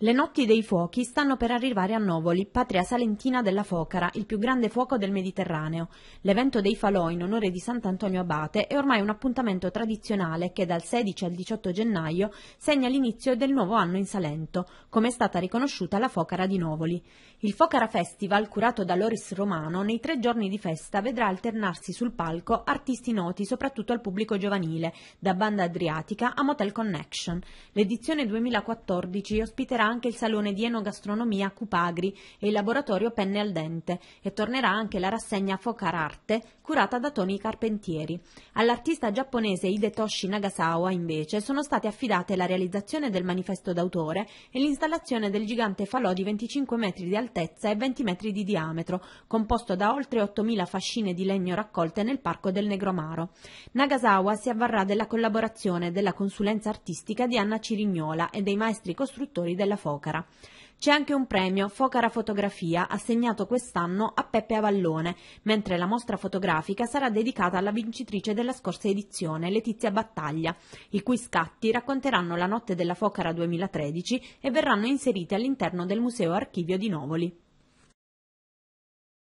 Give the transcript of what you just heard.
Le notti dei fuochi stanno per arrivare a Novoli, patria salentina della focara, il più grande fuoco del Mediterraneo. L'evento dei falò in onore di Sant'Antonio Abate è ormai un appuntamento tradizionale che dal 16 al 18 gennaio segna l'inizio del nuovo anno in Salento, come è stata riconosciuta la focara di Novoli. Il Focara Festival, curato da Loris Romano, nei tre giorni di festa vedrà alternarsi sul palco artisti noti soprattutto al pubblico giovanile, da Banda Adriatica a Motel Connection. L'edizione 2014 ospiterà anche il Salone di Enogastronomia Cupagri e il Laboratorio Penne al Dente e tornerà anche la rassegna Focar Arte curata da Toni Carpentieri. All'artista giapponese Hidetoshi Nagasawa, invece, sono state affidate la realizzazione del manifesto d'autore e l'installazione del gigante falò di 25 metri di altezza e 20 metri di diametro, composto da oltre 8.000 fascine di legno raccolte nel parco del Negromaro. Nagasawa si avvarrà della collaborazione e della consulenza artistica di Anna Cirignola e dei maestri costruttori della della Focara. C'è anche un premio Focara Fotografia assegnato quest'anno a Peppe Avallone, mentre la mostra fotografica sarà dedicata alla vincitrice della scorsa edizione, Letizia Battaglia, i cui scatti racconteranno la notte della Focara 2013 e verranno inseriti all'interno del Museo Archivio di Novoli.